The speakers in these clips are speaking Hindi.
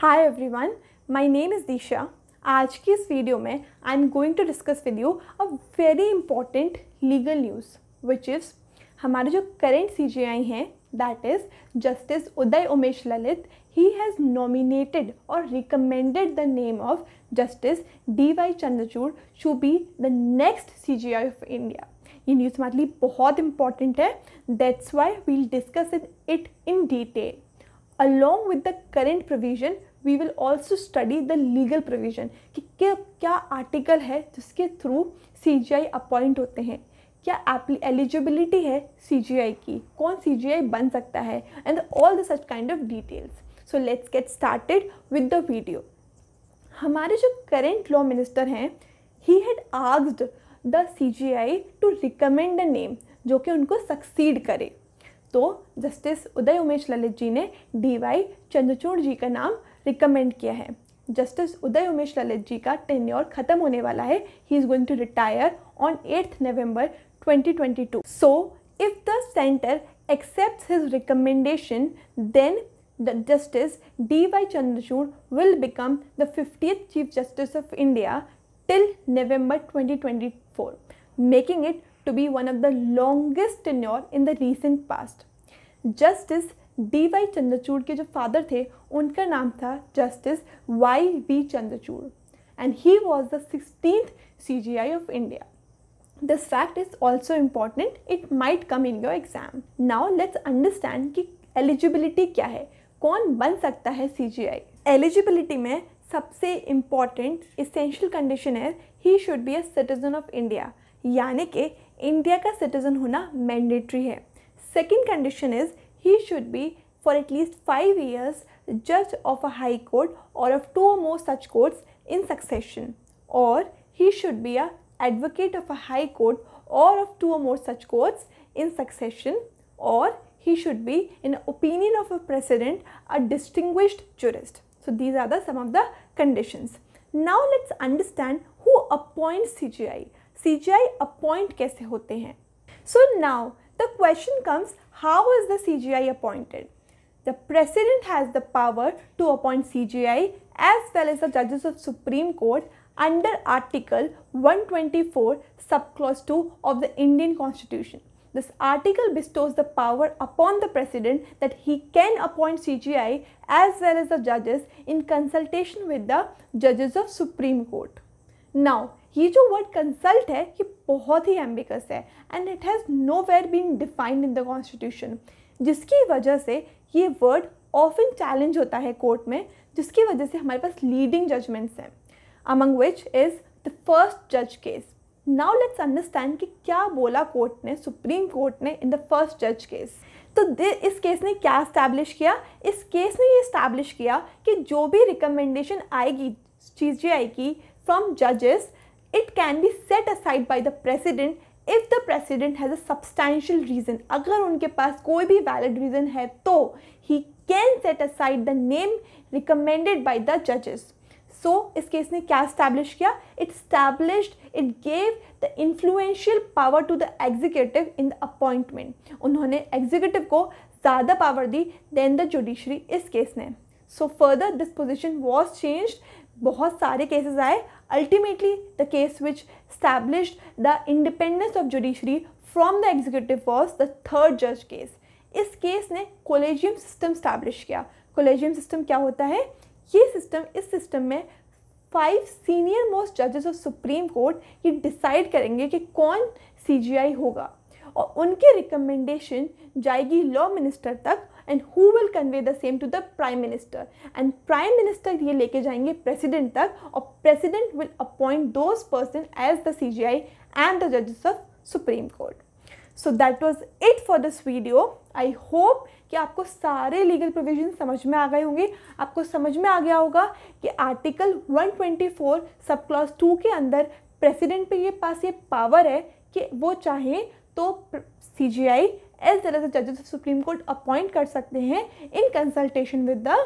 High everyone my name is Disha आज की इस वीडियो में I am going to discuss with you a very important legal news which is हमारे जो करेंट सी जी आई हैं that is justice Uday Umesh Lalit he has nominated और recommended the name of justice D Y Chandrachud to be the next C J I of India ये न्यूज़ हमारे लिए बहुत इंपॉर्टेंट है that's why we'll discuss it in detail along with the current provision we will also study the legal provision कि क्या क्या आर्टिकल है जिसके थ्रू सी जी आई अपॉइंट होते हैं क्या एलिजिबिलिटी है सी जी आई की कौन सी जी आई बन सकता है and all the such kind of details so let's get started with the video हमारे जो करेंट लॉ मिनिस्टर हैं ही हैड आग्ड the C J I to recommend a name जो कि उनको सक्सीड करे तो जस्टिस उदय उमेश ललित जी ने डी वाई चंद्रचूड़ जी का नाम रिकमेंड किया है जस्टिस उदय उमेश ललित जी का टेन्योर खत्म होने वाला है he is going to retire on eighth November 2022 so if the centre accept his recommendation then the justice D Y Chandrachud will become the fifty chief justice of India till November twenty twenty four making it to be one of the longest tenure in the recent past justice D Y Chandrachud के जो फादर थे उनका नाम था justice Y V Chandrachud and he was the sixteen C J I of India this fact is also important it might come in your exam now let's understand कि एलिजिबिलिटी क्या है कौन बन सकता है सी जी आई एलिजिबिलिटी में सबसे इम्पॉर्टेंट इसेंशियल कंडीशन है he should be a citizen of India यानी कि इंडिया का सिटीजन होना मैंडेटरी है second condition is he should be for at least 5 years judge of a high court or of two or more such courts in succession or he should be a advocate of a high court or of two or more such courts in succession or he should be in opinion of a president a distinguished jurist. So these are the some of the conditions. Now let's understand who appoints CGI. CGI appoint kaise hote hain. So now the question comes how is the CGI appointed? The President has the power to appoint CGI as well as the judges of Supreme Court under Article 124 subclause 2 of the Indian Constitution. This article bestows the power upon the President that he can appoint CGI as well as the judges in consultation with the judges of Supreme Court. Now, ये जो वर्ड कंसल्ट है ये बहुत ही एम्बिकस है and it has nowhere been defined in the constitution जिसकी वजह से ये वर्ड ऑफन चैलेंज होता है कोर्ट में जिसकी वजह से हमारे पास लीडिंग जजमेंट्स हैं among which is the first जज केस नाउ लेट्स अंडरस्टैंड कि क्या बोला कोर्ट ने सुप्रीम कोर्ट ने इन द फर्स्ट जज केस तो इस केस ने क्या इस्टेब्लिश किया इस केस ने ये इस्टेब्लिश किया कि जो भी रिकमेंडेशन आएगी चीज़ें आएगी फ्रॉम जजेस it can be set aside by the president if the president has a substantial reason अगर उनके पास कोई भी वैलिड रीज़न है तो he can set aside the name recommended by the जजेस सो इस केस ने क्या इस्टेब्लिश किया it established it gave the influential power to the executive in the appointment उन्होंने एग्जीक्यूटिव को ज़्यादा पावर दी देन द जुडिशरी इस केस ने सो further this position was change बहुत सारे केसेस आए Ultimately, the case which established the independence of judiciary from the executive was the third judge case. इस केस ने कोलेजियम सिस्टम स्टैब्लिश किया कोलेजियम सिस्टम क्या होता है ये सिस्टम इस सिस्टम में फाइव सीनियर मोस्ट जजेस ऑफ सुप्रीम कोर्ट ये डिसाइड करेंगे कि कौन सीजीआई होगा और उनके रिकमेंडेशन जाएगी लॉ मिनिस्टर तक and who will convey the same to the prime minister and prime minister ये लेके जाएंगे प्रेसिडेंट तक और president will appoint those person as the C J I and the जजेस of supreme court so that was it for this video I hope कि आपको सारे लीगल प्रोविजन समझ में आ गए होंगे आपको समझ में आ गया होगा कि आर्टिकल 124 सब क्लॉज टू के अंदर प्रेसिडेंट पे ये पास ये पावर है कि वो चाहें तो सी जी आई एज तरह से जजेस ऑफ सुप्रीम कोर्ट अपॉइंट कर सकते हैं इन कंसल्टेशन विद द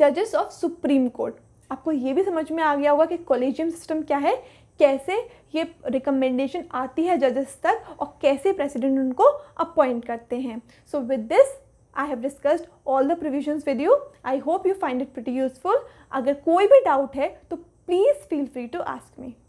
जजेस ऑफ सुप्रीम कोर्ट आपको ये भी समझ में आ गया होगा कि कॉलेजियम सिस्टम क्या है कैसे ये रिकमेंडेशन आती है जजेस तक और कैसे प्रेसिडेंट उनको अपॉइंट करते हैं so with this I have discussed all the provisions with you I hope you find it pretty useful अगर कोई भी डाउट है तो please feel free to ask me